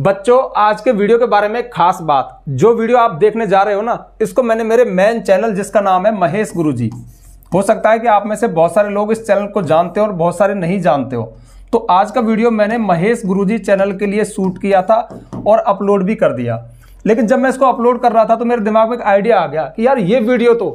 बच्चों आज के वीडियो के बारे में खास बात जो वीडियो आप देखने जा रहे हो ना इसको मैंने मेरे मेन चैनल जिसका नाम है महेश गुरुजी हो सकता है कि आप में से बहुत सारे लोग इस चैनल को जानते हो और बहुत सारे नहीं जानते हो तो आज का वीडियो मैंने महेश गुरुजी चैनल के लिए शूट किया था और अपलोड भी कर दिया लेकिन जब मैं इसको अपलोड कर रहा था तो मेरे दिमाग में एक आइडिया आ गया कि यार ये वीडियो तो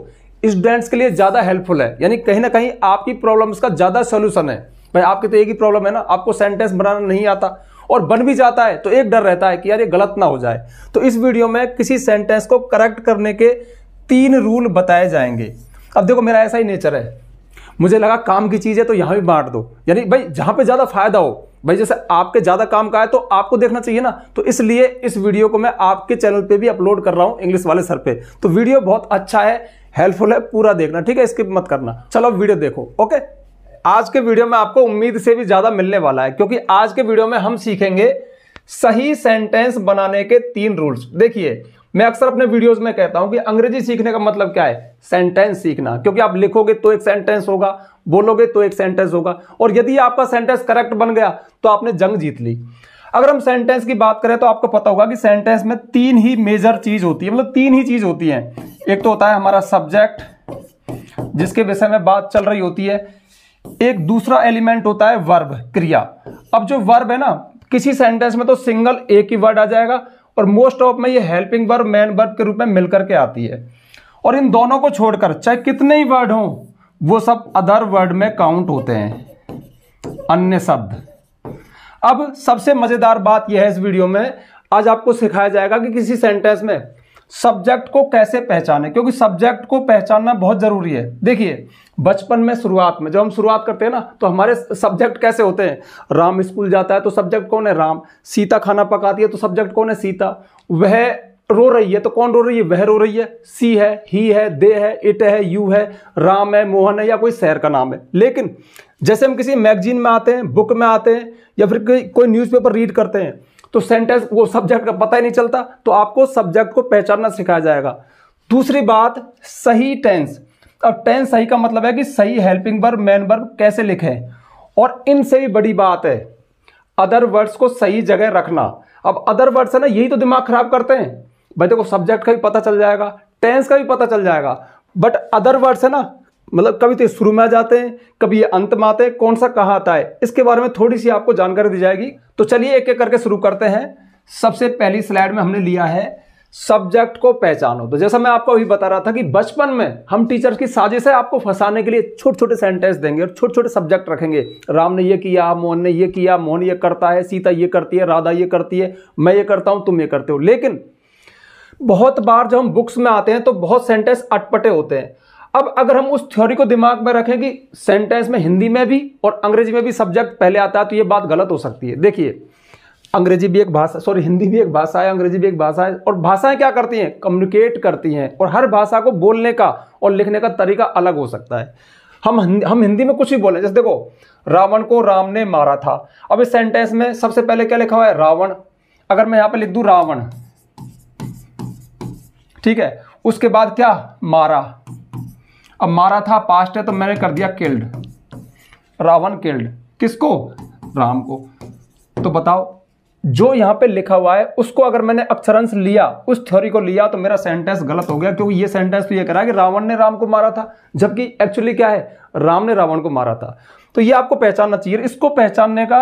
स्टूडेंट्स के लिए ज़्यादा हेल्पफुल है यानी कहीं ना कहीं आपकी प्रॉब्लम का ज़्यादा सोल्यूशन है भाई आपकी तो एक ही प्रॉब्लम है ना आपको सेंटेंस बनाना नहीं आता और बन भी जाता है तो एक डर रहता है कि यार ये गलत ना हो जाए तो इस वीडियो में किसी सेंटेंस को करेक्ट करने के तीन रूल बताए जाएंगे अब देखो मेरा ऐसा ही नेचर है मुझे लगा काम की चीज़ है तो यहाँ भी बांट दो यानी भाई जहाँ पे ज़्यादा फायदा हो भाई जैसे आपके ज़्यादा काम का है तो आपको देखना चाहिए ना तो इसलिए इस वीडियो को मैं आपके चैनल पे भी अपलोड कर रहा हूँ इंग्लिश वाले सर पे तो वीडियो बहुत अच्छा है हेल्पफुल है पूरा देखना ठीक है स्किप मत करना चलो वीडियो देखो ओके आज के वीडियो में आपको उम्मीद से भी ज़्यादा मिलने वाला है क्योंकि आज के वीडियो में हम सीखेंगे सही सेंटेंस बनाने के तीन रूल्स देखिए मैं अक्सर अपने वीडियोस में कहता हूं कि अंग्रेजी सीखने का मतलब क्या है सेंटेंस सीखना क्योंकि आप लिखोगे तो एक सेंटेंस होगा बोलोगे तो एक सेंटेंस होगा और यदि आपका सेंटेंस करेक्ट बन गया तो आपने जंग जीत ली अगर हम सेंटेंस की बात करें तो आपको पता होगा कि सेंटेंस में तीन ही मेजर चीज होती है मतलब तीन ही चीज होती है एक तो होता है हमारा सब्जेक्ट जिसके विषय में बात चल रही होती है एक दूसरा एलिमेंट होता है वर्ब क्रिया अब जो वर्ब है ना किसी सेंटेंस में तो सिंगल एक ही वर्ड आ जाएगा और मोस्ट ऑफ में ये हेल्पिंग वर्ब मैन वर्ब के रूप में मिलकर के आती है और इन दोनों को छोड़कर चाहे कितने ही वर्ड हो वो सब अदर वर्ड में काउंट होते हैं अन्य शब्द अब सबसे मजेदार बात यह है इस वीडियो में आज आपको सिखाया जाएगा कि किसी सेंटेंस में सब्जेक्ट को कैसे पहचाने क्योंकि सब्जेक्ट को पहचानना बहुत जरूरी है देखिए बचपन में शुरुआत में जब हम शुरुआत करते हैं ना तो हमारे सब्जेक्ट कैसे होते हैं राम स्कूल जाता है तो सब्जेक्ट कौन है राम सीता खाना पकाती है तो सब्जेक्ट कौन है सीता वह रो रही है तो कौन रो रही है वह रो रही है सी है ही है दे है इट है यू है राम है मोहन है या कोई शहर का नाम है लेकिन जैसे हम किसी मैगजीन में आते हैं बुक में आते हैं या फिर कोई न्यूज़पेपर रीड करते हैं तो सेंटेंस वो सब्जेक्ट का पता ही नहीं चलता तो आपको सब्जेक्ट को पहचानना सिखाया जाएगा दूसरी बात सही टेंस अब टेंस सही का मतलब है कि सही हेल्पिंग वर्ब मैन वर्ब कैसे लिखें और इनसे भी बड़ी बात है अदर वर्ड्स को सही जगह रखना अब अदर वर्ड्स है ना यही तो दिमाग खराब करते हैं भाई देखो सब्जेक्ट का भी पता चल जाएगा टेंस का भी पता चल जाएगा बट अदर वर्ड्स है ना मतलब कभी तो शुरू में आ जाते हैं कभी ये अंत में आते हैं कौन सा कहाँ आता है इसके बारे में थोड़ी सी आपको जानकारी दी जाएगी तो चलिए एक एक करके शुरू करते हैं सबसे पहली स्लाइड में हमने लिया है सब्जेक्ट को पहचानो तो जैसा मैं आपको अभी बता रहा था कि बचपन में हम टीचर्स की साजिश है आपको फंसाने के लिए छोटे छोटे सेंटेंस देंगे और छोटे छोटे सब्जेक्ट रखेंगे राम ने ये किया मोहन ने ये किया मोहन ये करता है सीता ये करती है राधा ये करती है मैं ये करता हूं तुम ये करते हो लेकिन बहुत बार जब हम बुक्स में आते हैं तो बहुत सेंटेंस अटपटे होते हैं अब अगर हम उस थ्योरी को दिमाग में रखें कि सेंटेंस में हिंदी में भी और अंग्रेजी में भी सब्जेक्ट पहले आता है तो ये बात गलत हो सकती है देखिए अंग्रेजी भी एक भाषा सॉरी हिंदी भी एक भाषा है अंग्रेजी भी एक भाषा है और भाषाएं क्या करती हैं कम्युनिकेट करती हैं और हर भाषा को बोलने का और लिखने का तरीका अलग हो सकता है हम हम हिंदी में कुछ भी बोले जैसे देखो रावण को राम ने मारा था अब इस सेंटेंस में सबसे पहले क्या लिखा हुआ है रावण अगर मैं यहां पर लिख दू रावण ठीक है उसके बाद क्या मारा अब मारा था पास्ट है तो मैंने कर दिया किल्ड रावण किल्ड किसको राम को तो बताओ जो यहां पे लिखा हुआ है उसको अगर मैंने अक्षरंश लिया उस थ्योरी को लिया तो मेरा सेंटेंस गलत हो गया क्योंकि ये सेंटेंस तो ये कह रहा है कि रावण ने राम को मारा था जबकि एक्चुअली क्या है राम ने रावण को मारा था तो ये आपको पहचानना चाहिए इसको पहचानने का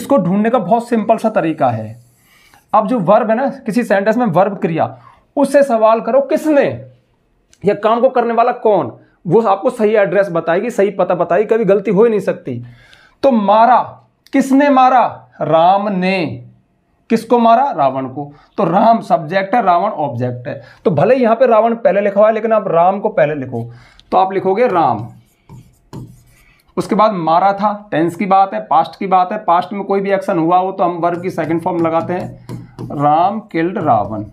इसको ढूंढने का बहुत सिंपल सा तरीका है अब जो वर्ब है ना किसी सेंटेंस में वर्ब क्रिया उससे सवाल करो किसने यह काम को करने वाला कौन वो आपको सही एड्रेस बताएगी सही पता बताएगी कभी गलती हो ही नहीं सकती तो मारा किसने मारा राम ने किसको मारा रावण को तो राम सब्जेक्ट है रावण ऑब्जेक्ट है तो भले यहां पे रावण पहले लिखा हुआ है लेकिन आप राम को पहले लिखो तो आप लिखोगे राम उसके बाद मारा था टेंस की बात है पास्ट की बात है पास्ट में कोई भी एक्शन हुआ हो तो हम वर्ग की सेकंड फॉर्म लगाते हैं राम किल्ड रावण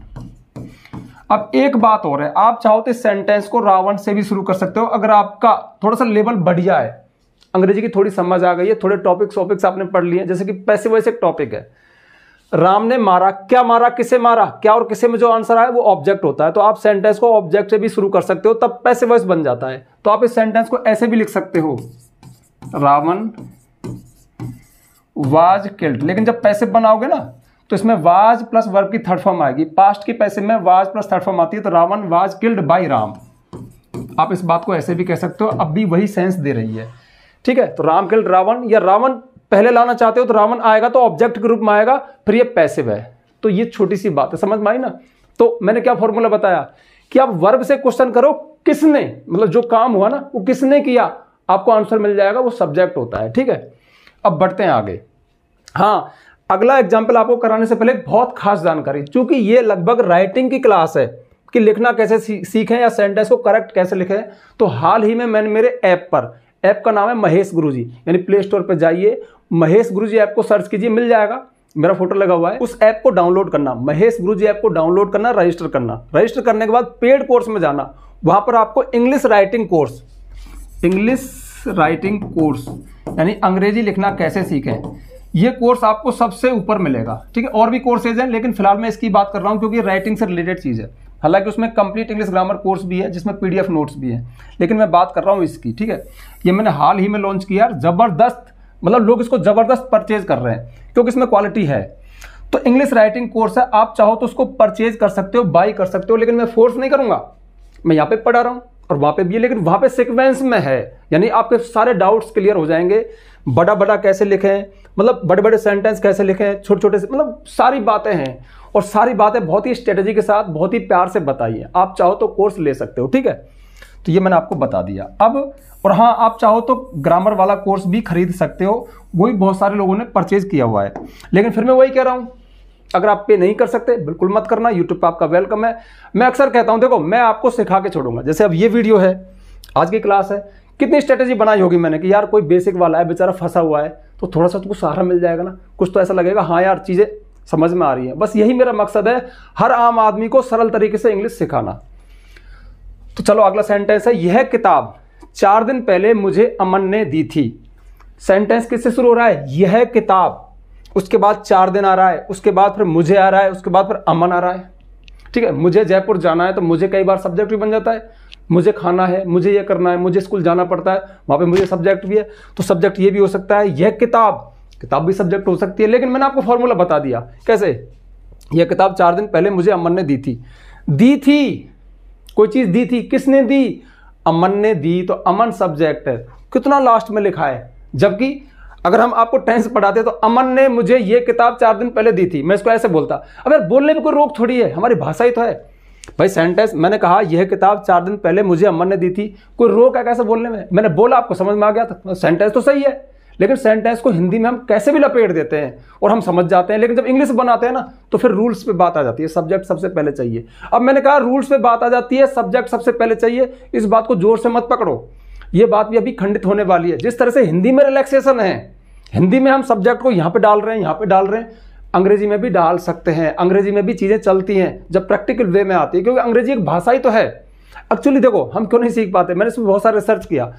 अब एक बात और है आप चाहो तो सेंटेंस को रावण से भी शुरू कर सकते हो अगर आपका थोड़ा सा लेवल बढ़िया है अंग्रेजी की थोड़ी समझ आ गई है थोड़े टॉपिक्स वॉपिक्स आपने पढ़ लिए जैसे कि पैसे वैसे एक टॉपिक है राम ने मारा क्या मारा किसे मारा क्या और किसे में जो आंसर आया वो ऑब्जेक्ट होता है तो आप सेंटेंस को ऑब्जेक्ट से भी शुरू कर सकते हो तब पैसे वॉइस बन जाता है तो आप इस सेंटेंस को ऐसे भी लिख सकते हो रावण वाज किल्ट लेकिन जब पैसे बनाओगे ना तो इसमें वाज प्लस वर्ब की थर्ड फॉर्म आएगी पास्ट के पैसे में वाज प्लस थर्ड फॉर्म आती है तो Ravana was killed by Ram आप इस बात को ऐसे भी कह सकते हो अब भी वही सेंस दे रही है ठीक है तो राम किल्ड रावण या रावण पहले लाना चाहते हो तो रावण आएगा तो ऑब्जेक्ट के रूप में आएगा फिर ये पैसे है तो ये छोटी सी बात है समझ में आई ना तो मैंने क्या फॉर्मूला बताया कि आप वर्ब से क्वेश्चन करो किसने मतलब जो काम हुआ ना वो किसने किया आपको आंसर मिल जाएगा वो सब्जेक्ट होता है ठीक है अब बढ़ते हैं आगे हाँ अगला एग्जाम्पल आपको कराने से पहले बहुत खास जानकारी चूंकि ये लगभग राइटिंग की क्लास है कि लिखना कैसे सीखें या सेंटेंस को करेक्ट कैसे लिखें तो हाल ही में मैंने मेरे ऐप पर ऐप का नाम है महेश गुरुजी यानी प्ले स्टोर पर जाइए महेश गुरुजी ऐप को सर्च कीजिए मिल जाएगा मेरा फोटो लगा हुआ है उस ऐप को डाउनलोड करना महेश गुरुजी ऐप को डाउनलोड करना रजिस्टर करना रजिस्टर करने के बाद पेड कोर्स में जाना वहां पर आपको English writing course English writing course यानी अंग्रेजी लिखना कैसे सीखें ये कोर्स आपको सबसे ऊपर मिलेगा ठीक है और भी कोर्सेज हैं लेकिन फिलहाल मैं इसकी बात कर रहा हूँ क्योंकि राइटिंग से रिलेटेड चीज़ है हालांकि उसमें कंप्लीट इंग्लिश ग्रामर कोर्स भी है जिसमें पीडीएफ नोट्स भी है लेकिन मैं बात कर रहा हूँ इसकी ठीक है ये मैंने हाल ही में लॉन्च किया ज़बरदस्त मतलब लोग इसको ज़बरदस्त परचेज कर रहे हैं क्योंकि इसमें क्वालिटी है तो इंग्लिश राइटिंग कोर्स है आप चाहो तो उसको परचेज कर सकते हो बाई कर सकते हो लेकिन मैं फोर्स नहीं करूंगा मैं यहाँ पर पढ़ा रहा हूँ और वहां पे भी है लेकिन वहां पे सीक्वेंस में है यानी आपके सारे डाउट्स क्लियर हो जाएंगे बड़ा बड़ा कैसे लिखें मतलब बड़े बड़े सेंटेंस कैसे लिखें छोटे छोटे से मतलब सारी बातें हैं और सारी बातें बहुत ही स्ट्रेटजी के साथ बहुत ही प्यार से बताइए आप चाहो तो कोर्स ले सकते हो ठीक है तो ये मैंने आपको बता दिया अब और हाँ आप चाहो तो ग्रामर वाला कोर्स भी खरीद सकते हो वही बहुत सारे लोगों ने परचेज किया हुआ है लेकिन फिर मैं वही कह रहा हूँ अगर आप पे नहीं कर सकते बिल्कुल मत करना यूट्यूब पर आपका वेलकम है मैं अक्सर कहता हूं देखो मैं आपको सिखा के छोड़ूंगा जैसे अब ये वीडियो है आज की क्लास है कितनी स्ट्रेटेजी बनाई होगी मैंने कि यार कोई बेसिक वाला है बेचारा फंसा हुआ है तो थोड़ा सा तुमको सहारा मिल जाएगा ना कुछ तो ऐसा लगेगा हाँ यार चीज़ें समझ में आ रही है बस यही मेरा मकसद है हर आम आदमी को सरल तरीके से इंग्लिश सिखाना तो चलो अगला सेंटेंस है यह किताब चार दिन पहले मुझे अमन ने दी थी सेंटेंस किससे शुरू हो रहा है यह किताब उसके बाद चार दिन आ रहा है उसके बाद फिर मुझे आ रहा है उसके बाद फिर अमन आ रहा है ठीक है मुझे जयपुर जाना है तो मुझे कई बार सब्जेक्ट भी बन जाता है मुझे खाना है मुझे ये करना है मुझे स्कूल जाना पड़ता है वहाँ पे मुझे सब्जेक्ट भी है तो सब्जेक्ट ये भी हो सकता है यह किताब किताब भी सब्जेक्ट हो सकती है लेकिन मैंने आपको फॉर्मूला बता दिया कैसे यह किताब चार दिन पहले मुझे अमन ने दी थी दी थी कोई चीज़ दी थी किसने दी अमन ने दी तो अमन सब्जेक्ट है कितना लास्ट में लिखा है जबकि अगर हम आपको टेंस पढ़ाते तो अमन ने मुझे ये किताब चार दिन पहले दी थी मैं इसको ऐसे बोलता अब यार बोलने में कोई रोक थोड़ी है हमारी भाषा ही तो है भाई सेंटेंस मैंने कहा यह किताब चार दिन पहले मुझे अमन ने दी थी कोई रोक है कैसे बोलने में मैंने बोला आपको समझ में आ गया था सेंटेंस तो, तो सही है लेकिन सेंटेंस को हिंदी में हम कैसे भी लपेट देते हैं और हम समझ जाते हैं लेकिन जब इंग्लिश बनाते हैं ना तो फिर रूल्स पे बात आ जाती है सब्जेक्ट सबसे पहले चाहिए अब मैंने कहा रूल्स पे बात आ जाती है सब्जेक्ट सबसे पहले चाहिए इस बात को जोर से मत पकड़ो ये बात भी अभी खंडित होने वाली है जिस तरह से हिंदी में रिलैक्सेशन है हिंदी में हम सब्जेक्ट को यहाँ पे डाल रहे हैं यहाँ पे डाल रहे हैं अंग्रेजी में भी डाल सकते हैं अंग्रेजी में भी चीज़ें चलती हैं जब प्रैक्टिकल वे में आती है क्योंकि अंग्रेजी एक भाषा ही तो है एक्चुअली देखो हम क्यों नहीं सीख पाते मैंने इसमें बहुत सारा रिसर्च किया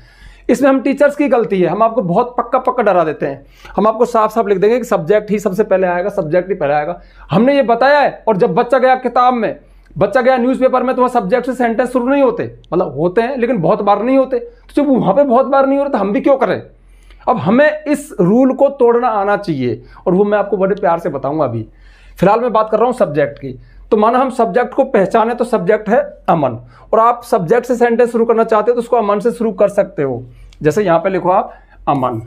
इसमें हम टीचर्स की गलती है हम आपको बहुत पक्का पक्का डरा देते हैं हम आपको साफ साफ लिख देंगे कि सब्जेक्ट ही सबसे पहले आएगा सब्जेक्ट ही पहले आएगा हमने ये बताया है और जब बच्चा गया किताब में बच्चा गया न्यूज़पेपर में तो वहाँ सब्जेक्ट से सेंटेंस शुरू नहीं होते मतलब होते हैं लेकिन बहुत बार नहीं होते तो जब वहाँ पे बहुत बार नहीं हो रहे तो हम भी क्यों करें अब हमें इस रूल को तोड़ना आना चाहिए और वो मैं आपको बड़े प्यार से बताऊंगा अभी फिलहाल मैं बात कर रहा हूं सब्जेक्ट की तो माना हम सब्जेक्ट को पहचाने तो सब्जेक्ट है अमन और आप सब्जेक्ट से सेंटेंस शुरू करना चाहते हो तो उसको अमन से शुरू कर सकते हो जैसे यहां पे लिखो आप अमन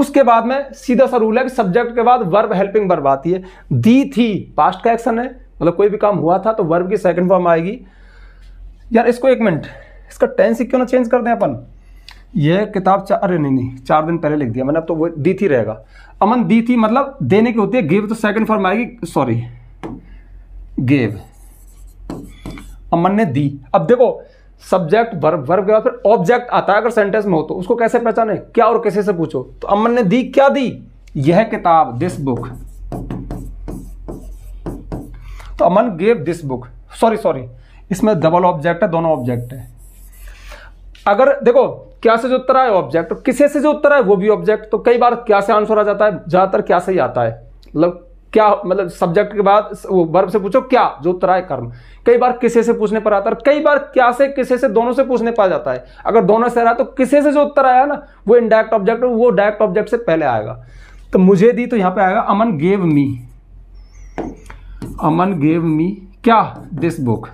उसके बाद में सीधा सा रूल है कि सब्जेक्ट के बाद वर्ब हेल्पिंग वर्ब आती है दी थी पास्ट का एक्शन है मतलब कोई भी काम हुआ था तो वर्ब की सेकंड फॉर्म आएगी यार इसको एक मिनट इसका टेंस ही क्यों ना चेंज कर दें अपन ये किताब चार अरे नहीं नहीं चार दिन पहले लिख दिया मैंने अब तो वो दी थी रहेगा अमन दी थी मतलब देने की होती है गिव तो सेकंड फॉर्म आएगी सॉरी गेव अमन ने दी अब देखो सब्जेक्ट वर्ब वर्ब के बाद फिर ऑब्जेक्ट आता है अगर सेंटेंस में हो तो उसको कैसे पहचाने क्या और कैसे से पूछो तो अमन ने दी क्या दी यह किताब दिस बुक तो Aman gave this book sorry sorry इसमें डबल ऑब्जेक्ट है दोनों ऑब्जेक्ट है अगर देखो क्या से जो उत्तर आए ऑब्जेक्ट तो किसे से जो उत्तर आए वो भी ऑब्जेक्ट तो कई बार क्या से आंसर आ जाता है ज़्यादातर क्या से ही आता है मतलब क्या मतलब सब्जेक्ट के बाद वो वर्ब से पूछो क्या जो उत्तर आए कर्म कई बार किसे से पूछने पर आता है कई बार क्या से किसे से दोनों से पूछने पर जाता है अगर दोनों से रहा तो किसे से जो उत्तर आया ना वो इनडायरेक्ट ऑब्जेक्ट वो डायरेक्ट ऑब्जेक्ट से पहले आएगा तो मुझे दी तो यहाँ पे आएगा अमन गेव मी अमन गेव मी क्या दिस बुक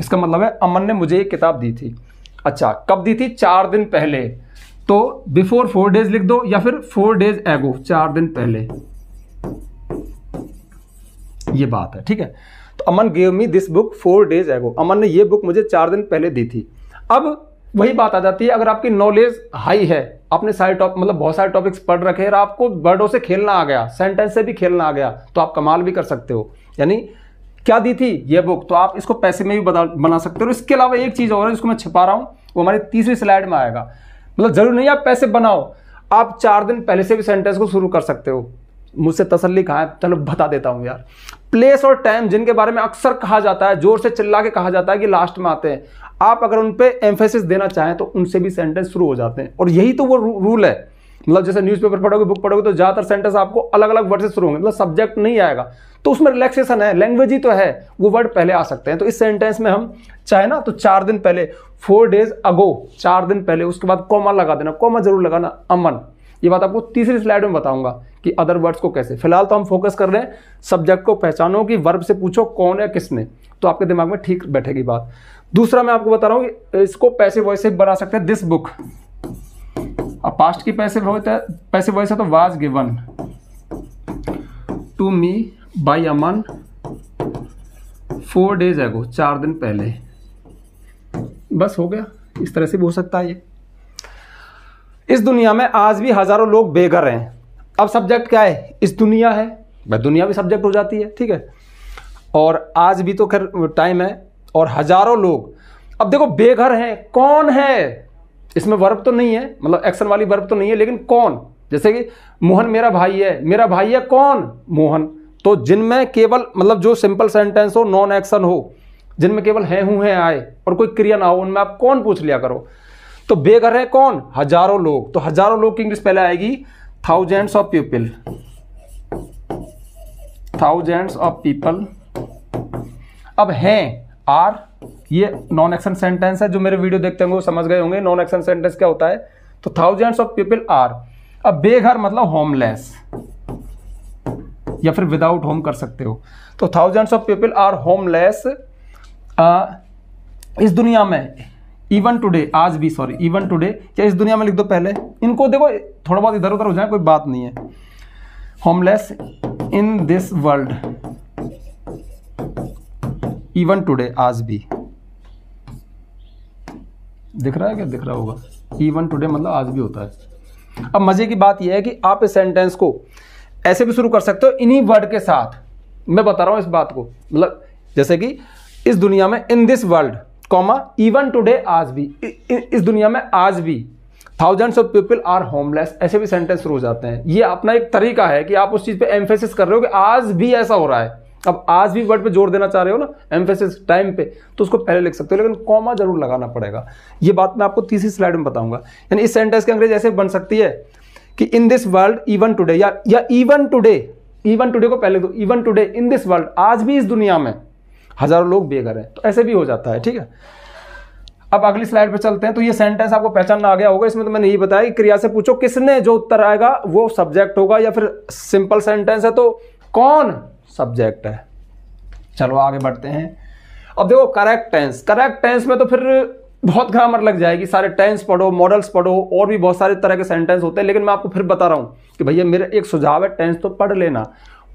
इसका मतलब है अमन ने मुझे ये किताब दी थी अच्छा कब दी थी चार दिन पहले तो बिफोर फोर डेज लिख दो या फिर फोर डेज एगो चार दिन पहले ये बात है ठीक है तो Aman gave me this book four days ago Aman ने ये बुक मुझे चार दिन पहले दी थी अब वही बात आ जाती है अगर आपकी नॉलेज हाई है आपने सारे टॉप मतलब बहुत सारे टॉपिक्स पढ़ रखे हैं और आपको वर्डों से खेलना आ गया सेंटेंस से भी खेलना आ गया तो आप कमाल भी कर सकते हो यानी क्या दी थी ये बुक तो आप इसको पैसे में भी बना सकते हो इसके अलावा एक चीज़ और है जिसको मैं छिपा रहा हूँ वो हमारी तीसरी स्लाइड में आएगा मतलब जरूर नहीं आप पैसे बनाओ आप चार दिन पहले से भी सेंटेंस को शुरू कर सकते हो मुझसे तसल्ली कहा है चलो बता देता हूँ यार प्लेस और टाइम जिनके बारे में अक्सर कहा जाता है जोर से चिल्ला के कहा जाता है कि लास्ट में आते हैं आप अगर उन पर एम्फेसिस देना चाहें तो उनसे भी सेंटेंस शुरू हो जाते हैं और यही तो वो रूल है मतलब जैसे न्यूज़पेपर पढ़ोगे बुक पढ़ोगे तो ज़्यादातर सेंटेंस आपको अलग अलग वर्ड से शुरू होंगे मतलब सब्जेक्ट नहीं आएगा तो उसमें रिलैक्सेशन है लैंग्वेज ही तो है वो वर्ड पहले आ सकते हैं तो इस सेंटेंस में हम चाहे ना तो चार दिन पहले फोर डेज अगो चार दिन पहले उसके बाद कॉमा लगा देना कॉमा जरूर लगाना अमन ये बात आपको तीसरी स्लाइड में बताऊंगा कि अदर वर्ड्स को कैसे फिलहाल तो हम फोकस कर रहे हैं सब्जेक्ट को पहचानो कि वर्ब से पूछो कौन है किसने तो आपके दिमाग में ठीक बैठेगी बात दूसरा मैं आपको बता रहा कि इसको पैसे वॉइस से बना सकते हैं दिस बुक अब पास्ट की पैसे है पैसे वॉइस है तो was given to me by Aman four days ago चार दिन पहले बस हो गया इस तरह से भी हो सकता है ये इस दुनिया में आज भी हजारों लोग बेघर हैं अब सब्जेक्ट क्या है इस दुनिया है भाई दुनिया भी सब्जेक्ट हो जाती है ठीक है और आज भी तो खैर टाइम है और हजारों लोग अब देखो बेघर हैं कौन है इसमें वर्ब तो नहीं है मतलब एक्शन वाली वर्ब तो नहीं है लेकिन कौन जैसे कि मोहन मेरा भाई है मेरा भाई है कौन मोहन तो जिनमें केवल मतलब जो सिंपल सेंटेंस हो नॉन एक्शन हो जिनमें केवल है हूं है आए और कोई क्रिया ना हो उनमें आप कौन पूछ लिया करो तो बेघर है कौन हजारों लोग तो हजारों लोग की इंग्लिश पहले आएगी thousands of people thousands of people अब हैं आर ये नॉन एक्शन सेंटेंस है जो मेरे वीडियो देखते होंगे समझ गए होंगे नॉन एक्शन सेंटेंस क्या होता है तो थाउजेंड्स ऑफ पीपल आर अब बेघर मतलब होमलेस या फिर विदाउट होम कर सकते हो तो thousands of people are homeless इस दुनिया में इवन टुडे आज भी सॉरी इवन टुडे क्या इस दुनिया में लिख दो पहले इनको देखो थोड़ा बहुत इधर उधर हो जाए कोई बात नहीं है homeless in this world even today आज भी दिख रहा है क्या दिख रहा होगा इवन टुडे मतलब आज भी होता है अब मजे की बात यह है कि आप इस सेंटेंस को ऐसे भी शुरू कर सकते हो इन्हीं वर्ड के साथ मैं बता रहा हूं इस बात को मतलब जैसे कि इस दुनिया में in this world comma even today आज भी इस दुनिया में आज भी thousands of people are homeless ऐसे भी सेंटेंस शुरू हो जाते हैं ये अपना एक तरीका है कि आप उस चीज़ पे एम्फेसिस कर रहे हो कि आज भी ऐसा हो रहा है अब आज भी वर्ड पे जोर देना चाह रहे हो ना एम्फेसिस टाइम पे तो उसको पहले लिख सकते हो लेकिन कॉमा जरूर लगाना पड़ेगा ये बात मैं आपको तीसरी स्लाइड में बताऊंगा यानी इस सेंटेंस की अंग्रेज ऐसे बन सकती है कि in this world even today या इवन टुडे इवन टुडे को पहले दो even today in this world आज भी इस दुनिया में हज़ारों लोग बेघर हैं तो ऐसे भी हो जाता है ठीक है अब अगली स्लाइड पर चलते हैं तो ये सेंटेंस आपको पहचानना आ गया होगा इसमें तो मैंने ये बताया क्रिया से पूछो किसने जो उत्तर आएगा वो सब्जेक्ट होगा या फिर सिंपल सेंटेंस है तो कौन सब्जेक्ट है चलो आगे बढ़ते हैं अब देखो करेक्ट टेंस करेक्ट टेंस में तो फिर बहुत ग्रामर लग जाएगी सारे टेंस पढ़ो मॉडल्स पढ़ो और भी बहुत सारे तरह के सेंटेंस होते हैं लेकिन मैं आपको फिर बता रहा हूँ कि भैया मेरा एक सुझाव है टेंस तो पढ़ लेना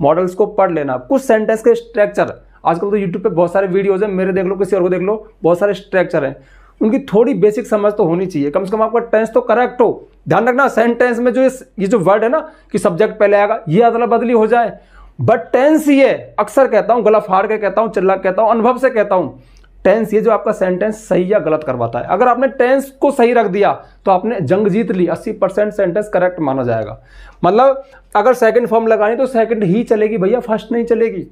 मॉडल्स को पढ़ लेना कुछ सेंटेंस के स्ट्रक्चर आजकल तो यूट्यूब पर बहुत सारे वीडियोज़ हैं मेरे देख लो किसी और को देख लो बहुत सारे स्ट्रक्चर हैं उनकी थोड़ी बेसिक समझ तो होनी चाहिए कम से कम आपका टेंस तो करेक्ट हो ध्यान रखना सेंटेंस में जो ये जो वर्ड है ना कि सब्जेक्ट पहले आएगा ये अदला बदली हो जाए बट टेंस ये अक्सर कहता हूँ गला फाड़ के कहता हूँ चिल्ला कहता हूँ अनुभव से कहता हूँ टेंस ये जो आपका सेंटेंस सही या गलत करवाता है अगर आपने टेंस को सही रख दिया तो आपने जंग जीत ली 80 परसेंट सेंटेंस करेक्ट माना जाएगा मतलब अगर सेकंड फॉर्म लगानी तो सेकंड ही चलेगी भैया फर्स्ट नहीं चलेगी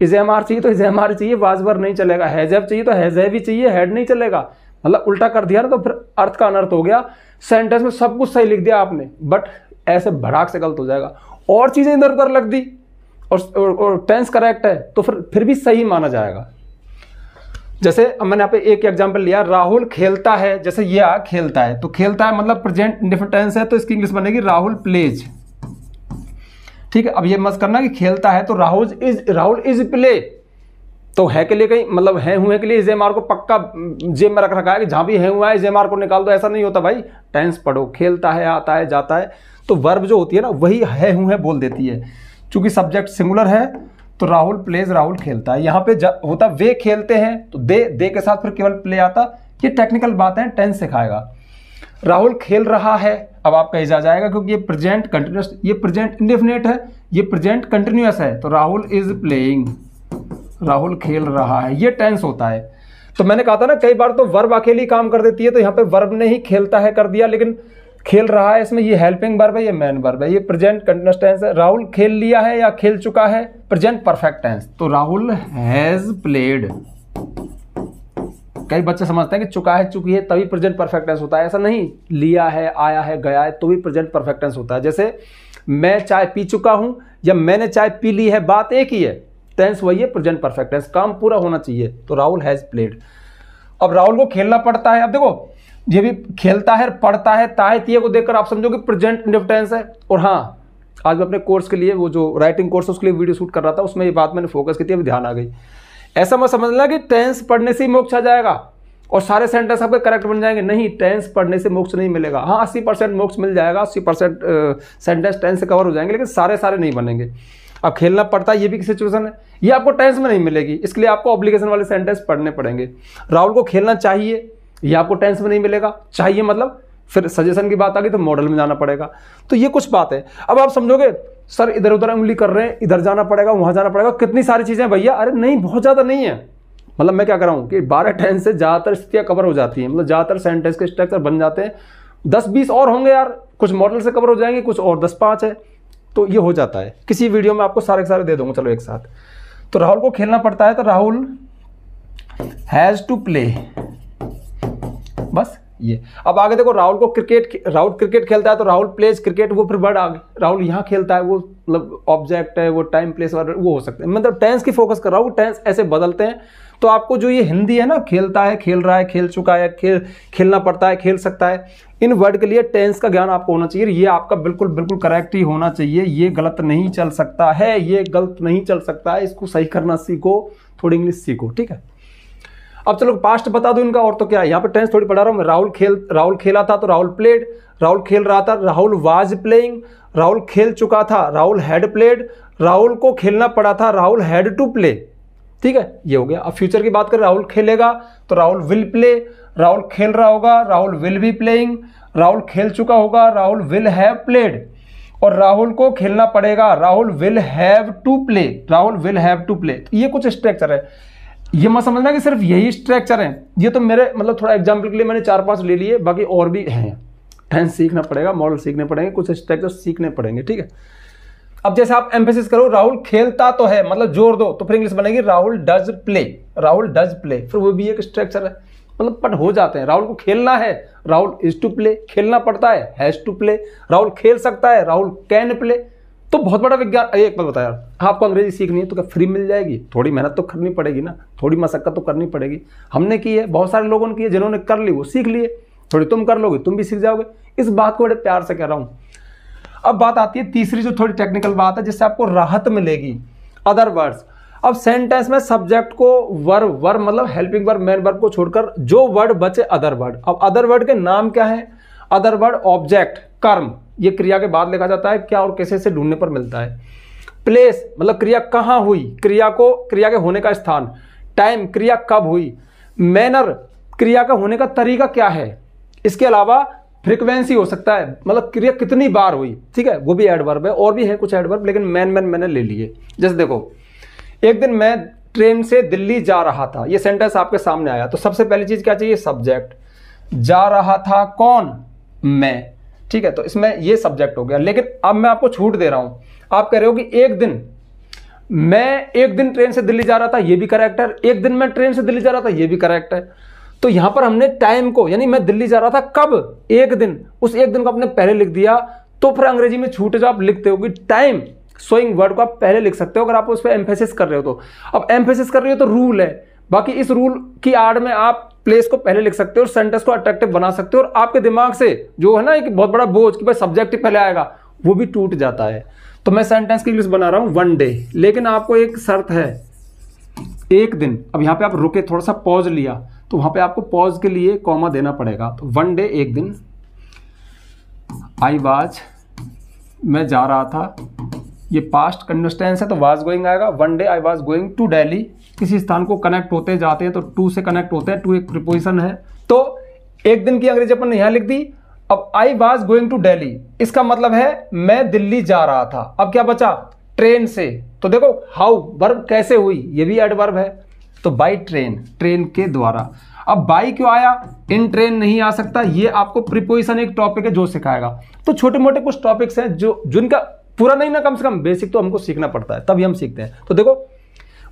इजेम आर चाहिए तो इजेम आर चाहिए वाजबर नहीं चलेगा हैजैब चाहिए तो हैजैब ही चाहिए हेड नहीं चलेगा मतलब उल्टा कर दिया ना तो फिर अर्थ का अनर्थ हो गया सेंटेंस में सब कुछ सही लिख दिया आपने बट ऐसे भड़ाक से गलत हो जाएगा और चीज़ें इधर उधर लग दी और, और, और टेंस करेक्ट है तो फिर फिर भी सही माना जाएगा जैसे मैंने यहाँ पे एक एग्जांपल लिया राहुल खेलता है जैसे यह खेलता है तो खेलता है मतलब प्रेजेंट डिफरेंट टेंस है तो इसकी इंग्लिश बनेगी राहुल प्लेज ठीक है अब ये मत करना कि खेलता है तो Rahul is Rahul is play तो है के लिए कहीं मतलब है हुए के लिए जेम आर को पक्का जेब में रख रखा है कि जहाँ भी है हुआ है जेम आर को निकाल दो ऐसा नहीं होता भाई टेंस पढ़ो खेलता है आता है जाता है तो वर्ब जो होती है ना वही है हुए बोल देती है क्योंकि सब्जेक्ट सिंगुलर है तो राहुल प्लेज राहुल खेलता है यहाँ पे होता वे खेलते हैं तो दे दे के साथ फिर केवल प्ले आता ये टेक्निकल बात है टेंस सिखाएगा राहुल खेल रहा है अब आपका एजाज आएगा क्योंकि ये प्रेजेंट कंटिन्यूस ये प्रेजेंट इंडेफिनेट है ये प्रेजेंट कंटिन्यूस है तो राहुल इज प्लेइंग राहुल खेल रहा है ये टेंस होता है तो मैंने कहा था ना कई बार तो वर्ब अकेली काम कर देती है तो यहाँ पे वर्ब ने ही खेलता है कर दिया लेकिन खेल रहा है इसमें ये हेल्पिंग वर्ब है ये मैन वर्ब है ये प्रेजेंट कंटिन्यूस टेंस है राहुल खेल लिया है या खेल चुका है प्रेजेंट परफेक्ट टेंस तो राहुल हैज प्लेड कई बच्चे समझते हैं कि चुका है चुकी है तभी प्रेजेंट परफेक्टेंस होता है ऐसा नहीं लिया है आया है गया है तो भी प्रेजेंट परफेक्टेंस होता है जैसे मैं चाय पी चुका हूँ या मैंने चाय पी ली है बात एक ही है टेंस वही है प्रेजेंट परफेक्टेंस काम पूरा होना चाहिए तो राहुल हैज़ प्लेड अब राहुल को खेलना पड़ता है अब देखो ये भी खेलता है पढ़ता है तीय को देखकर आप समझो कि प्रेजेंट इंडिफेंस है और हाँ आज मैं अपने कोर्स के लिए वो जो राइटिंग कोर्स उसके लिए वीडियो शूट कर रहा था उसमें ये बात मैंने फोकस की थी अभी ध्यान आ गई ऐसा मत समझना कि टेंस पढ़ने से ही मोक्ष आ जाएगा और सारे सेंटेंस आपके करेक्ट बन जाएंगे नहीं टेंस पढ़ने से मोक्ष नहीं मिलेगा हाँ अस्सी परसेंट मोक्ष मिल जाएगा अस्सी परसेंट सेंटेंस टेंस से कवर हो जाएंगे लेकिन सारे सारे नहीं बनेंगे अब खेलना पड़ता है ये भी सिचुएशन है ये आपको टेंस में नहीं मिलेगी इसके लिए आपको ऑब्लिगेशन वाले सेंटेंस पढ़ने पड़ेंगे राहुल को खेलना चाहिए ये आपको टेंस में नहीं मिलेगा चाहिए मतलब फिर सजेशन की बात आ गई तो मॉडल में जाना पड़ेगा तो ये कुछ बात है अब आप समझोगे सर इधर उधर उंगली कर रहे हैं इधर जाना पड़ेगा वहां जाना पड़ेगा कितनी सारी चीजें भैया अरे नहीं बहुत ज्यादा नहीं है मतलब मैं क्या कर रहा हूँ कि बारह टेंस से ज़्यादातर स्थितियाँ कवर हो जाती हैं मतलब ज़्यादातर सेंटेंस के स्ट्रक्चर बन जाते हैं दस बीस और होंगे यार कुछ मॉडल से कवर हो जाएंगे कुछ और दस पाँच है तो ये हो जाता है किसी वीडियो में आपको सारे के सारे दे दूंगा चलो एक साथ तो राहुल को खेलना पड़ता है तो राहुल हैज़ टू प्ले बस ये अब आगे देखो राहुल को क्रिकेट राहुल क्रिकेट खेलता है तो राहुल प्लेस क्रिकेट वो फिर बर्ड आगे राहुल यहाँ खेलता है वो मतलब ऑब्जेक्ट है वो टाइम प्लेस वाला वो हो सकता है मतलब टेंस की फोकस कर रहा हूँ टेंस ऐसे बदलते हैं तो आपको जो ये हिंदी है ना खेलता है खेल रहा है खेल चुका है खेल खेलना पड़ता है खेल सकता है इन वर्ड के लिए टेंस का ज्ञान आपको होना चाहिए ये आपका बिल्कुल बिल्कुल करेक्ट ही होना चाहिए ये गलत नहीं चल सकता है ये गलत नहीं चल सकता है इसको सही करना सीखो थोड़ी इंग्लिश सीखो ठीक है अब चलो पास्ट बता दूं इनका और तो क्या है यहाँ पर टेंस थोड़ी पढ़ा रहा हूँ राहुल खेल राहुल खेला था तो राहुल प्लेड राहुल खेल रहा था राहुल वाज प्लेइंग राहुल खेल चुका था राहुल हैड प्लेड राहुल को खेलना पड़ा था राहुल हैड टू प्ले ठीक है ये हो गया अब फ्यूचर की बात करें राहुल खेलेगा तो राहुल विल प्ले राहुल खेल रहा होगा Rahul will be playing Rahul खेल चुका होगा राहुल विल हैव प्लेड और राहुल को खेलना पड़ेगा Rahul will have to play Rahul will have to play ये कुछ स्ट्रक्चर है ये मत समझना कि सिर्फ यही स्ट्रक्चर है ये तो मेरे मतलब थोड़ा एग्जाम्पल के लिए मैंने चार पांच ले लिए बाकी और भी हैं टेंस सीखना पड़ेगा मॉडल सीखने पड़ेंगे कुछ स्ट्रक्चर सीखने पड़ेंगे ठीक है अब जैसे आप एम्फेसिस करो राहुल खेलता तो है मतलब जोर दो तो फिर इंग्लिश बनेगी Rahul does play Rahul does play फिर वो भी एक स्ट्रक्चर है मतलब पट हो जाते हैं राहुल को खेलना है राहुल इज टू प्ले खेलना पड़ता है हैज टू प्ले राहुल खेल सकता है राहुल कैन प्ले तो बहुत बड़ा विज्ञान एक बात बताया आपको अंग्रेजी सीखनी है तो क्या फ्री मिल जाएगी थोड़ी मेहनत तो करनी पड़ेगी ना थोड़ी मशक्कत तो करनी पड़ेगी हमने की है बहुत सारे लोगों ने की है जिन्होंने कर ली वो सीख लिए थोड़ी तुम कर लोगे तुम भी सीख जाओगे इस बात को बड़े प्यार से कह रहा हूँ अब बात आती है तीसरी जो थोड़ी टेक्निकल बात है जिससे आपको राहत मिलेगी अदर वर्ड्स अब सेंटेंस में सब्जेक्ट को वर्ब वर्ब मतलब हेल्पिंग वर्ब मेन वर्ब को छोड़कर जो वर्ड बचे अदर वर्ड अब अदर वर्ड के नाम क्या है अदर वर्ड ऑब्जेक्ट कर्म ये क्रिया के बाद लिखा जाता है क्या और कैसे से ढूंढने पर मिलता है प्लेस मतलब क्रिया कहाँ हुई क्रिया को क्रिया के होने का स्थान टाइम क्रिया कब हुई मैनर क्रिया का होने का तरीका क्या है इसके अलावा फ्रिक्वेंसी हो सकता है मतलब क्रिया कितनी बार हुई ठीक है वो भी एडवर्ब है और भी है कुछ एडवर्ब लेकिन मैन मैन मैंने ले लिए जैसे देखो एक दिन मैं ट्रेन से दिल्ली जा रहा था ये सेंटेंस आपके सामने आया तो सबसे पहली चीज़ क्या चाहिए सब्जेक्ट जा रहा था कौन मैं ठीक है तो इसमें ये सब्जेक्ट हो गया लेकिन अब मैं आपको छूट दे रहा हूं आप कह रहे हो कि एक दिन मैं एक दिन ट्रेन से दिल्ली जा रहा था ये भी करेक्ट है एक दिन मैं ट्रेन से दिल्ली जा रहा था ये भी करेक्ट है तो यहां पर हमने टाइम को यानी मैं दिल्ली जा रहा था कब एक दिन उस एक दिन को आपने पहले लिख दिया तो फिर अंग्रेजी में छूटे जो आप लिखते हो कि टाइम सोइंग वर्ड को आप पहले लिख सकते हो अगर आप उस पर एम्फेसिस कर रहे हो तो अब एम्फेसिस कर रहे हो तो रूल है बाकी इस रूल की आड़ में आप प्लेस को पहले लिख सकते हो और सेंटेंस को अट्रैक्टिव बना सकते हो और आपके दिमाग से जो है ना एक बहुत बड़ा बोझ कि भाई सब्जेक्ट पहले आएगा वो भी टूट जाता है तो मैं सेंटेंस की इंग्लिश बना रहा हूँ वन डे लेकिन आपको एक शर्त है एक दिन अब यहाँ पे आप रुके थोड़ा सा पॉज लिया तो वहाँ पे आपको पॉज के लिए कॉमा देना पड़ेगा तो वन डे एक दिन आई वाज मैं जा रहा था ये पास्ट कंडस्टेंस है तो वाज गोइंग आएगा one day I was going to Delhi किसी स्थान को कनेक्ट होते जाते हैं तो टू से कनेक्ट होते हैं टू एक प्रिपोजिशन है तो एक दिन की अंग्रेजी अपन ने यहां लिख दी अब I was going to Delhi इसका मतलब है मैं दिल्ली जा रहा था अब क्या बचा ट्रेन से तो देखो हाउ वर्ब कैसे हुई ये भी एडवर्ब है तो बाई ट्रेन ट्रेन के द्वारा अब बाई क्यों आया इन ट्रेन नहीं आ सकता ये आपको प्रिपोजिशन एक टॉपिक है जो सिखाएगा तो छोटे मोटे कुछ टॉपिक्स हैं जो जिनका पूरा नहीं ना कम से कम बेसिक तो हमको सीखना पड़ता है तभी हम सीखते हैं तो देखो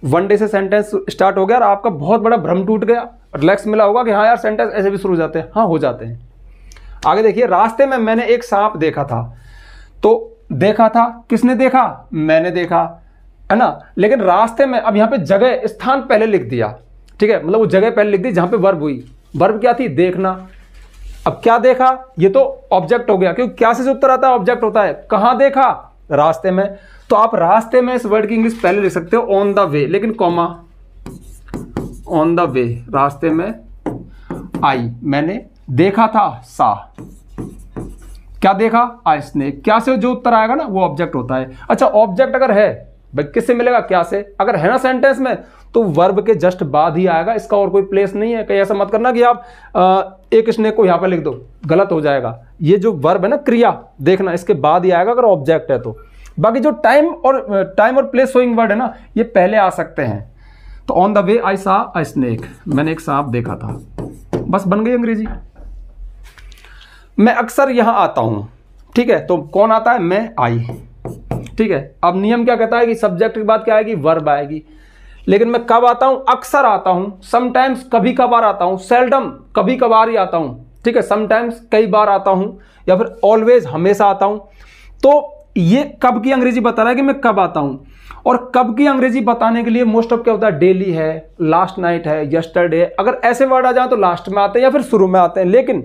डे से सेंटेंस स्टार्ट हो गया और आपका बहुत बड़ा भ्रम टूट गया रिलैक्स मिला होगा कि हाँ यार सेंटेंस ऐसे भी शुरू हो जाते हैं हाँ हो जाते हैं आगे देखिए रास्ते में मैंने एक सांप देखा था तो देखा था किसने देखा मैंने देखा है ना लेकिन रास्ते में अब यहाँ पे जगह स्थान पहले लिख दिया ठीक है मतलब वो जगह पहले लिख दी जहाँ पे वर्ब हुई वर्ब क्या थी देखना अब क्या देखा ये तो ऑब्जेक्ट हो गया क्योंकि क्या से उत्तर आता है ऑब्जेक्ट होता है कहाँ देखा रास्ते में तो आप रास्ते में इस वर्ड की इंग्लिश पहले लिख सकते हो ऑन द वे लेकिन कॉमा ऑन द वे रास्ते में आई मैंने देखा था सा क्या देखा आई स्नेक क्या से जो उत्तर आएगा ना वो ऑब्जेक्ट होता है अच्छा ऑब्जेक्ट अगर है किससे मिलेगा क्या से अगर है ना सेंटेंस में तो वर्ब के जस्ट बाद ही आएगा इसका और कोई प्लेस नहीं है कहीं ऐसा मत करना कि आप आ, एक स्नेक को यहाँ पर लिख दो गलत हो जाएगा ये जो वर्ब है ना क्रिया देखना इसके बाद ही आएगा अगर ऑब्जेक्ट है तो बाकी जो टाइम और टाइम और प्लेस शोइंग वर्ड है ना ये पहले आ सकते हैं तो ऑन द वे आई सा अ स्नेक मैंने एक सांप देखा था बस बन गई अंग्रेजी मैं अक्सर यहां आता हूं ठीक है तो कौन आता है मैं आई ठीक है अब नियम क्या कहता है कि सब्जेक्ट के बाद क्या आएगी वर्ब आएगी लेकिन मैं कब आता हूं अक्सर आता हूं समटाइम्स कभी कभार आता हूं सेल्डम कभी कभार ही आता हूं ठीक है समटाइम्स कई बार आता हूं या फिर ऑलवेज हमेशा आता हूं तो ये कब की अंग्रेजी बता रहा है कि मैं कब आता हूं और कब की अंग्रेजी बताने के लिए मोस्ट ऑफ क्या होता है डेली है लास्ट नाइट है यस्टरडे अगर ऐसे वर्ड आ जाए तो लास्ट में आते हैं या फिर शुरू में आते हैं लेकिन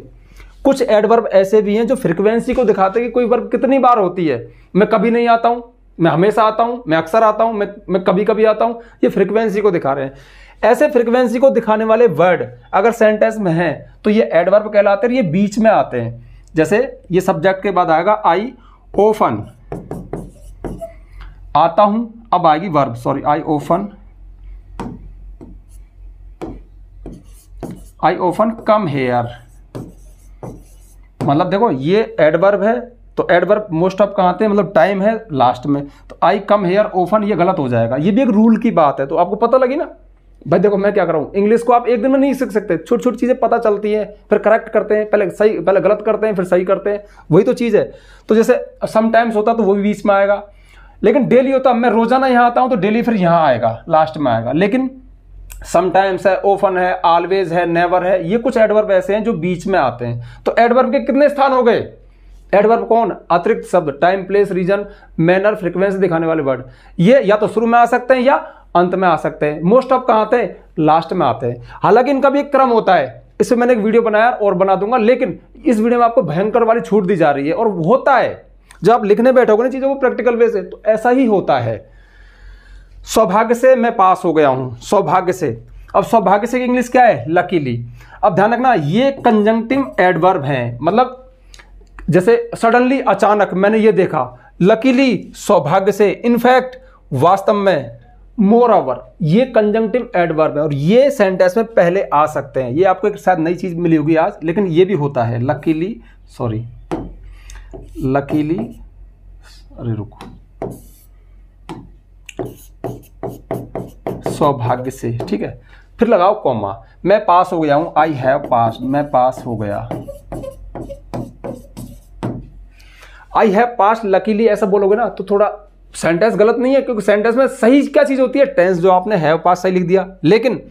कुछ एडवर्ब ऐसे भी हैं जो फ्रिक्वेंसी को दिखाते हैं कि कोई वर्ब कितनी बार होती है मैं कभी नहीं आता हूं मैं हमेशा आता हूं मैं अक्सर आता हूं मैं मैं कभी कभी आता हूं ये फ्रिक्वेंसी को दिखा रहे हैं ऐसे फ्रिक्वेंसी को दिखाने वाले वर्ड अगर सेंटेंस में हैं तो ये एडवर्ब कहलाते हैं ये बीच में आते हैं जैसे ये सब्जेक्ट के बाद आएगा आई ओफन आता हूं अब आएगी verb sorry I often I often come here मतलब देखो ये एडवर्ब है तो एडवर्ब मोस्ट ऑफ कहाँ आते हैं मतलब टाइम है लास्ट में तो आई कम हेयर ओफन ये गलत हो जाएगा ये भी एक रूल की बात है तो आपको पता लगी ना भाई देखो मैं क्या कर रहा हूँ इंग्लिश को आप एक दिन में नहीं सीख सकते छोटी छोटी चीज़ें पता चलती हैं फिर करेक्ट करते हैं पहले सही पहले गलत करते हैं फिर सही करते हैं वही तो चीज़ है तो जैसे समटाइम्स होता तो वो भी बीच में आएगा लेकिन डेली होता मैं रोजाना यहाँ आता हूँ तो डेली फिर यहाँ आएगा लास्ट में आएगा लेकिन समटाइम्स है ओफन है ऑलवेज है नेवर है ये कुछ एडवर्ब ऐसे हैं जो बीच में आते हैं तो एडवर्ब के कितने स्थान हो गए एडवर्ब कौन अतिरिक्त शब्द time place reason manner frequency दिखाने वाले वर्ड ये या तो शुरू में आ सकते हैं या अंत में आ सकते हैं मोस्ट ऑफ कहाँ आते हैं लास्ट में आते हैं हालांकि इनका भी एक क्रम होता है इसमें मैंने एक वीडियो बनाया और बना दूंगा लेकिन इस वीडियो में आपको भयंकर वाली छूट दी जा रही है और होता है जब आप लिखने बैठोगे ना चीज़ों को प्रैक्टिकल वे से तो ऐसा ही होता है सौभाग्य से मैं पास हो गया हूं सौभाग्य से अब सौभाग्य से इंग्लिश क्या है लकीली अब ध्यान रखना ये कंजंक्टिव एडवर्ब है मतलब जैसे सडनली अचानक मैंने ये देखा लकीली सौभाग्य से इनफैक्ट वास्तव में मोर ओवर ये कंजंक्टिव एडवर्ब है और ये सेंटेंस में पहले आ सकते हैं ये आपको एक शायद नई चीज़ मिली होगी आज लेकिन ये भी होता है लकीली सॉरी लकीली अरे रुको सौभाग्य से ठीक है फिर लगाओ कॉमा मैं पास हो गया हूं आई हैव पास मैं पास हो गया आई हैव पास लकीली ऐसा बोलोगे ना तो थोड़ा सेंटेंस गलत नहीं है क्योंकि सेंटेंस में सही क्या चीज़ होती है टेंस जो आपने हैव पास सही लिख दिया लेकिन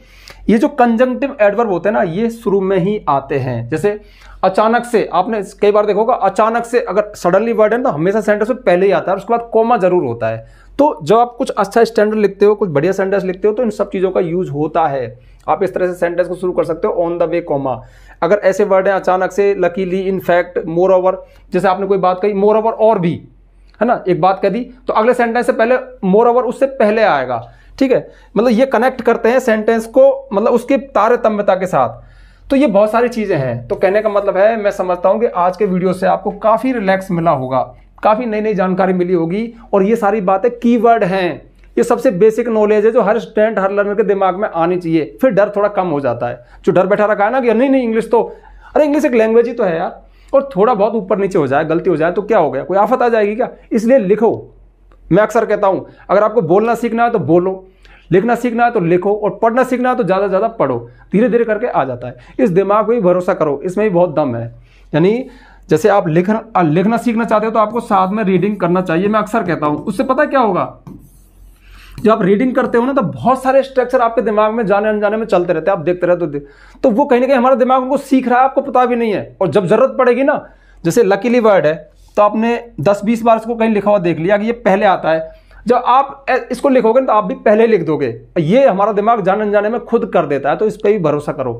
ये जो कंजंक्टिव एडवर्ब होते हैं ना ये शुरू में ही आते हैं जैसे अचानक से आपने कई बार देखोगा अचानक से अगर सडनली वर्ड है ना तो हमेशा सेंटेंस में पहले ही आता है उसके बाद कोमा जरूर होता है तो जब आप कुछ अच्छा स्टैंडर्ड लिखते हो कुछ बढ़िया सेंटेंस लिखते हो तो इन सब चीज़ों का यूज होता है आप इस तरह से सेंटेंस को शुरू कर सकते हो ऑन द वे कॉमा अगर ऐसे वर्ड हैं अचानक से लकीली इनफैक्ट मोर ओवर जैसे आपने कोई बात कही मोर ओवर और भी है ना एक बात कह दी तो अगले सेंटेंस से पहले मोर ओवर उससे पहले आएगा ठीक है मतलब ये कनेक्ट करते हैं सेंटेंस को मतलब उसके तारतम्यता के साथ तो ये बहुत सारी चीज़ें हैं तो कहने का मतलब है मैं समझता हूँ कि आज के वीडियो से आपको काफ़ी रिलैक्स मिला होगा काफ़ी नई नई जानकारी मिली होगी और ये सारी बातें कीवर्ड हैं ये सबसे बेसिक नॉलेज है जो हर स्टूडेंट हर लर्नर के दिमाग में आनी चाहिए फिर डर थोड़ा कम हो जाता है जो डर बैठा रखा है ना कि नहीं नहीं इंग्लिश तो अरे इंग्लिश एक लैंग्वेज ही तो है यार और थोड़ा बहुत ऊपर नीचे हो जाए गलती हो जाए तो क्या हो गया कोई आफत आ जाएगी क्या इसलिए लिखो मैं अक्सर कहता हूं अगर आपको बोलना सीखना है तो बोलो लिखना सीखना है तो लिखो और पढ़ना सीखना है तो ज़्यादा से ज़्यादा पढ़ो धीरे धीरे करके आ जाता है इस दिमाग में भी भरोसा करो इसमें भी बहुत दम है यानी जैसे आप लिखना लिखना सीखना चाहते हो तो आपको साथ में रीडिंग करना चाहिए मैं अक्सर कहता हूं उससे पता क्या होगा जब आप रीडिंग करते हो ना तो बहुत सारे स्ट्रक्चर आपके दिमाग में जाने अनजाने में चलते रहते हैं आप देखते रहते हो तो वो कहीं ना कहीं हमारा दिमाग उनको सीख रहा है आपको पता भी नहीं है और जब जरूरत पड़ेगी ना जैसे लकीली वर्ड है तो आपने 10-20 बार इसको कहीं लिखा हुआ देख लिया कि ये पहले आता है जब आप इसको लिखोगे ना तो आप भी पहले लिख दोगे ये हमारा दिमाग जाने अनजाने में खुद कर देता है तो इस पर भी भरोसा करो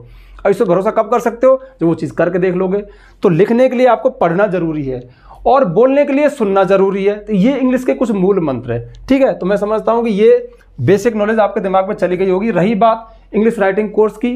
और इस पर भरोसा कब कर सकते हो जब वो चीज़ करके देख लोगे तो लिखने के लिए आपको पढ़ना जरूरी है और बोलने के लिए सुनना जरूरी है तो ये इंग्लिश के कुछ मूल मंत्र है ठीक है तो मैं समझता हूँ कि ये बेसिक नॉलेज आपके दिमाग में चली गई होगी रही बात इंग्लिश राइटिंग कोर्स की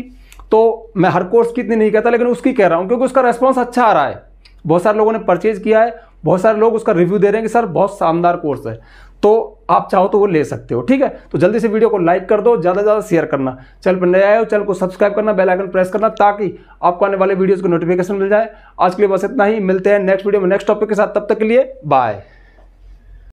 तो मैं हर कोर्स की इतनी नहीं कहता लेकिन उसकी कह रहा हूँ क्योंकि उसका रेस्पॉन्स अच्छा आ रहा है बहुत सारे लोगों ने परचेज किया है बहुत सारे लोग उसका रिव्यू दे रहे हैं कि सर बहुत शानदार कोर्स है तो आप चाहो तो वो ले सकते हो ठीक है तो जल्दी से वीडियो को लाइक कर दो ज़्यादा से ज़्यादा शेयर करना चैनल पर नया आए हो चैनल को सब्सक्राइब करना बेल आइकन प्रेस करना ताकि आपको आने वाले वीडियोज़ को नोटिफिकेशन मिल जाए आज के लिए बस इतना ही मिलते हैं नेक्स्ट वीडियो में नेक्स्ट टॉपिक के साथ तब तक के लिए बाय